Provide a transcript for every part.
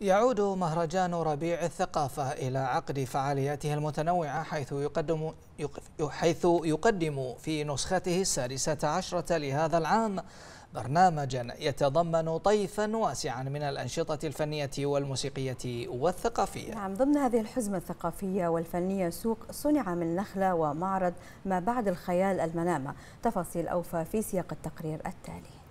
يعود مهرجان ربيع الثقافة إلى عقد فعالياته المتنوعة حيث يقدم حيث يقدم في نسخته السادسة عشرة لهذا العام برنامجا يتضمن طيفا واسعا من الأنشطة الفنية والموسيقية والثقافية نعم ضمن هذه الحزمة الثقافية والفنية سوق صنع من نخلة ومعرض ما بعد الخيال المنامة تفاصيل أوفى في سياق التقرير التالي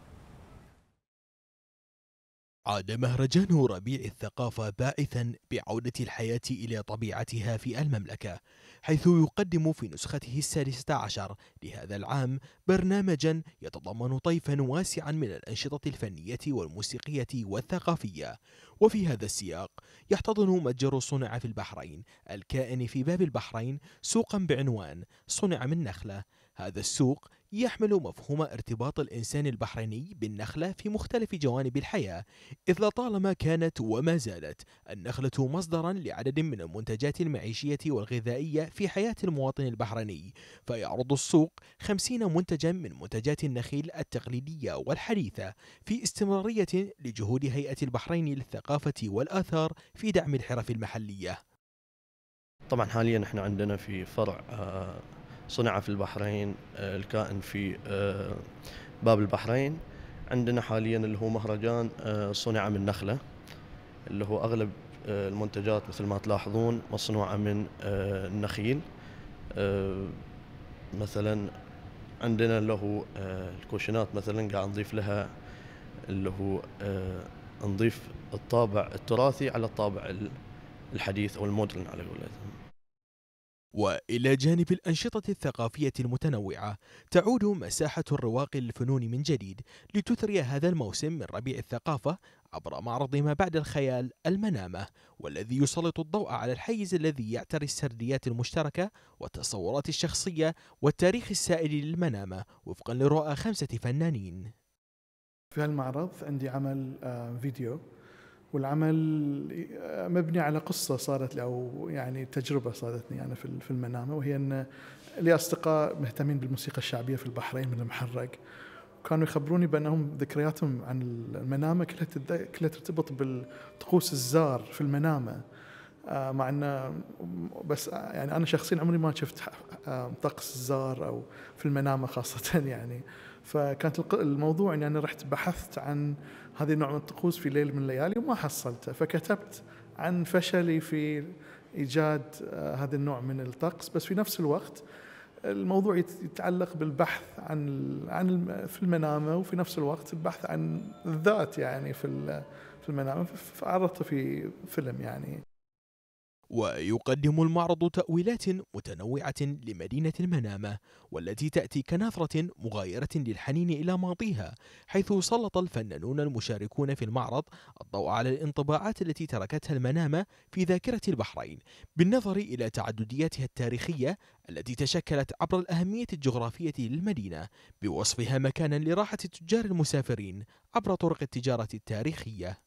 عاد مهرجان ربيع الثقافة باعثا بعودة الحياة إلى طبيعتها في المملكة حيث يقدم في نسخته السادسة عشر لهذا العام برنامجا يتضمن طيفا واسعا من الأنشطة الفنية والموسيقية والثقافية وفي هذا السياق يحتضن متجر صنع في البحرين الكائن في باب البحرين سوقا بعنوان صنع من نخلة هذا السوق يحمل مفهوم ارتباط الإنسان البحريني بالنخلة في مختلف جوانب الحياة إذ لطالما كانت وما زالت النخلة مصدرا لعدد من المنتجات المعيشية والغذائية في حياة المواطن البحريني فيعرض السوق خمسين منتجا من منتجات النخيل التقليدية والحديثة في استمرارية لجهود هيئة البحرين للثقافة والآثار في دعم الحرف المحلية طبعا حاليا احنا عندنا في فرع آه، صنع في البحرين آه، الكائن في آه، باب البحرين عندنا حاليا اللي هو مهرجان آه، صنع من نخله اللي هو اغلب المنتجات مثل ما تلاحظون مصنوعه من النخيل مثلا عندنا اللي هو الكوشنات مثلا قاعد نضيف لها اللي هو نضيف الطابع التراثي على الطابع الحديث او المودرن على قولتهم والى جانب الانشطه الثقافيه المتنوعه تعود مساحه الرواق للفنون من جديد لتثري هذا الموسم من ربيع الثقافه عبر معرض ما بعد الخيال المنامه والذي يسلط الضوء على الحيز الذي يعتري السرديات المشتركه والتصورات الشخصيه والتاريخ السائل للمنامه وفقا لرؤى خمسه فنانين في هالمعرض عندي عمل آه، فيديو والعمل آه، مبني على قصة صارت لي أو يعني تجربة صارتني أنا في المنامة وهي أن لي أصدقاء مهتمين بالموسيقى الشعبية في البحرين من المحرق كانوا يخبروني بانهم ذكرياتهم عن المنامه كلها كلها ترتبط بالطقوس الزار في المنامه آه، مع انه بس آه، يعني انا شخصيا عمري ما شفت آه، طقس زار او في المنامه خاصه يعني فكانت الموضوع اني يعني انا رحت بحثت عن هذه النوع من الطقوس في ليل من الليالي وما حصلته فكتبت عن فشلي في ايجاد هذا النوع من الطقس بس في نفس الوقت الموضوع يتعلق بالبحث عن عن في المنامه وفي نفس الوقت البحث عن الذات يعني في في المنامه فعرضته في فيلم يعني ويقدم المعرض تأويلات متنوعة لمدينة المنامة والتي تأتي كنافرة مغايرة للحنين إلى ماضيها حيث سلط الفنانون المشاركون في المعرض الضوء على الانطباعات التي تركتها المنامة في ذاكرة البحرين بالنظر إلى تعددياتها التاريخية التي تشكلت عبر الأهمية الجغرافية للمدينة بوصفها مكانا لراحة التجار المسافرين عبر طرق التجارة التاريخية